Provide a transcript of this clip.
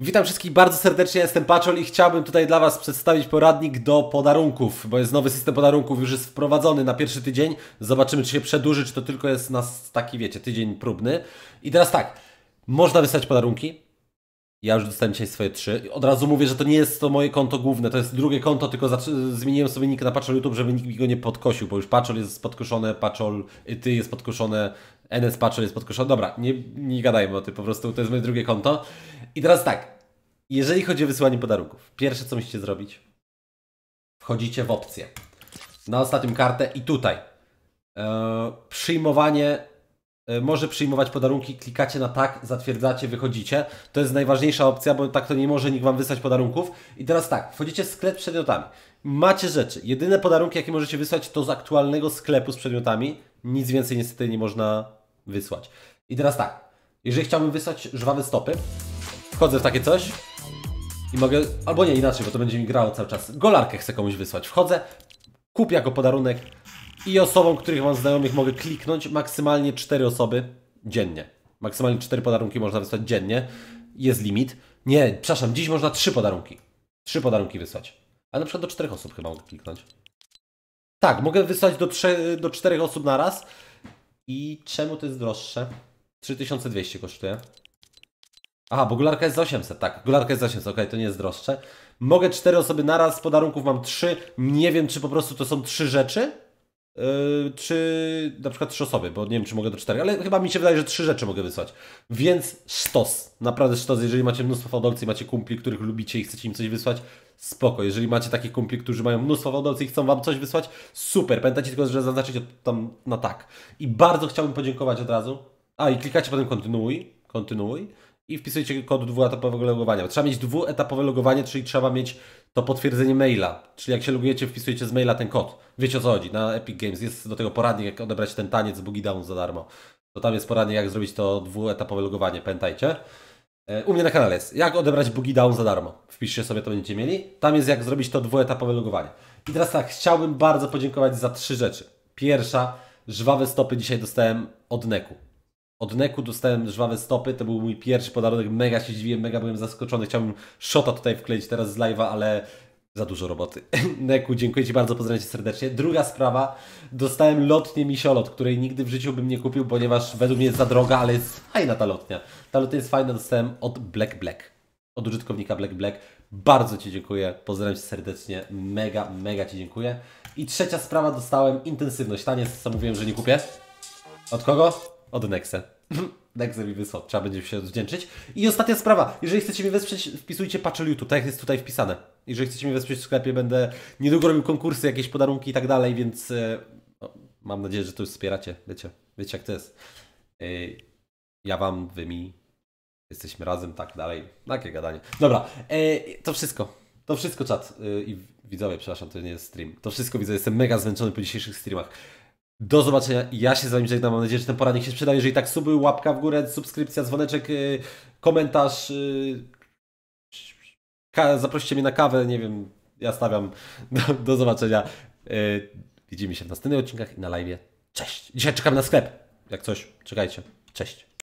Witam wszystkich bardzo serdecznie, jestem Paczol i chciałbym tutaj dla Was przedstawić poradnik do podarunków, bo jest nowy system podarunków, już jest wprowadzony na pierwszy tydzień. Zobaczymy, czy się przedłuży, czy to tylko jest nas taki, wiecie, tydzień próbny. I teraz tak, można wysłać podarunki. Ja już dostałem dzisiaj swoje trzy. Od razu mówię, że to nie jest to moje konto główne, to jest drugie konto, tylko zmieniłem sobie nick na Paczol YouTube, żeby nikt mi go nie podkosił, bo już Paczol jest podkoszone, Paczol y, ty jest podkoszone, NS Patrol jest podkoszony. Dobra, nie, nie gadajmy o tym, po prostu to jest moje drugie konto. I teraz tak, jeżeli chodzi o wysyłanie podarunków, pierwsze co musicie zrobić, wchodzicie w opcję. Na ostatnią kartę i tutaj e, przyjmowanie e, może przyjmować podarunki, klikacie na tak, zatwierdzacie, wychodzicie. To jest najważniejsza opcja, bo tak to nie może nikt Wam wysłać podarunków. I teraz tak, wchodzicie w sklep z przedmiotami. Macie rzeczy. Jedyne podarunki, jakie możecie wysłać, to z aktualnego sklepu z przedmiotami. Nic więcej niestety nie można wysłać. I teraz tak, jeżeli chciałbym wysłać żwawe stopy, wchodzę w takie coś i mogę, albo nie inaczej, bo to będzie mi grało cały czas. Golarkę chcę komuś wysłać. Wchodzę, kupię jako podarunek i osobom, których mam znajomych, mogę kliknąć maksymalnie 4 osoby dziennie. Maksymalnie 4 podarunki można wysłać dziennie. Jest limit. Nie, przepraszam, dziś można 3 podarunki. 3 podarunki wysłać. Ale na przykład do 4 osób chyba mogę kliknąć. Tak, mogę wysłać do, 3, do 4 osób na raz i czemu to jest droższe? 3200 kosztuje. Aha, bo gularka jest za 800, tak. Gularka jest za 800, okej, okay, to nie jest droższe. Mogę cztery osoby naraz, podarunków mam trzy. Nie wiem, czy po prostu to są trzy rzeczy, czy yy, na przykład trzy osoby, bo nie wiem, czy mogę do czterech, ale chyba mi się wydaje, że trzy rzeczy mogę wysłać. Więc sztos, naprawdę sztos, jeżeli macie mnóstwo fałdolcy i macie kumpli, których lubicie i chcecie im coś wysłać, spoko. Jeżeli macie takich kumpli, którzy mają mnóstwo fałdolcy i chcą wam coś wysłać, super. Pamiętajcie tylko, że zaznaczyć tam na tak. I bardzo chciałbym podziękować od razu. A, i klikacie potem kontynuuj, kontynuuj i wpisujecie kod dwuetapowego logowania. Trzeba mieć dwuetapowe logowanie, czyli trzeba mieć to potwierdzenie maila. Czyli jak się logujecie, wpisujecie z maila ten kod. Wiecie o co chodzi. Na Epic Games jest do tego poradnik, jak odebrać ten taniec Boogie Down za darmo. To tam jest poradnik, jak zrobić to dwuetapowe logowanie, pamiętajcie. E, u mnie na kanale jest, jak odebrać Boogie Down za darmo. Wpiszcie sobie, to będziecie mieli. Tam jest, jak zrobić to dwuetapowe logowanie. I teraz tak, chciałbym bardzo podziękować za trzy rzeczy. Pierwsza, żwawe stopy dzisiaj dostałem od Neku. Od Neku dostałem żwawe stopy, to był mój pierwszy podarunek, mega się dziwiłem, mega byłem zaskoczony, chciałbym shota tutaj wkleić teraz z live'a, ale za dużo roboty. Neku, dziękuję Ci bardzo, pozdrawiam Cię serdecznie. Druga sprawa, dostałem lotnię Misiolot, której nigdy w życiu bym nie kupił, ponieważ według mnie jest za droga, ale jest fajna ta lotnia. Ta lotnia jest fajna, dostałem od Black Black, od użytkownika Black Black. Bardzo Ci dziękuję, pozdrawiam Cię serdecznie, mega, mega Ci dziękuję. I trzecia sprawa, dostałem intensywność, tanie, co mówiłem, że nie kupię. Od kogo? od Nexa. Nexa mi wysłał, trzeba będzie się odwdzięczyć. I ostatnia sprawa, jeżeli chcecie mnie wesprzeć, wpisujcie Paczol YouTube, tak jest tutaj wpisane. Jeżeli chcecie mnie wesprzeć w sklepie, będę niedługo robił konkursy, jakieś podarunki i tak dalej, więc e, no, mam nadzieję, że to już wspieracie. Wiecie, wiecie jak to jest. E, ja wam, wy mi, jesteśmy razem, tak dalej. Takie gadanie. Dobra, e, to wszystko. To wszystko czat i widzowie, przepraszam, to nie jest stream. To wszystko widzę, jestem mega zmęczony po dzisiejszych streamach. Do zobaczenia. Ja się z Wami żegnam. Mam nadzieję, że ten poradnik się przyda. Jeżeli tak, suby, łapka w górę, subskrypcja, dzwoneczek, y, komentarz. Y, zaproście mnie na kawę. Nie wiem, ja stawiam. Do, do zobaczenia. Y, widzimy się w następnych odcinkach i na live. Cześć. Dzisiaj czekamy na sklep. Jak coś, czekajcie. Cześć.